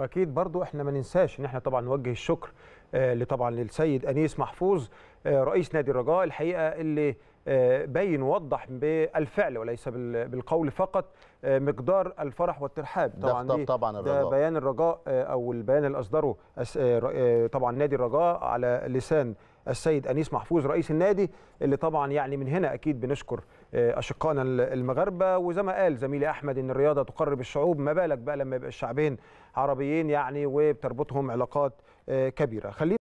واكيد برضو احنا ما ننساش ان احنا طبعا نوجه الشكر آه، لطبعا للسيد انيس محفوظ آه، رئيس نادي الرجاء الحقيقه اللي آه، بين ووضح بالفعل وليس بالقول فقط مقدار الفرح والترحاب طبعا ده, طبعا الرجاء. ده بيان الرجاء او البيان اللي اصدره طبعا نادي الرجاء على لسان السيد انيس محفوظ رئيس النادي اللي طبعا يعني من هنا اكيد بنشكر آه، اشقائنا المغاربه وزي ما قال زميلي احمد ان الرياضه تقرب الشعوب ما بالك بقى لما يبقى الشعبين عربيين يعني وبتربطهم علاقات آه، كبيره خلينا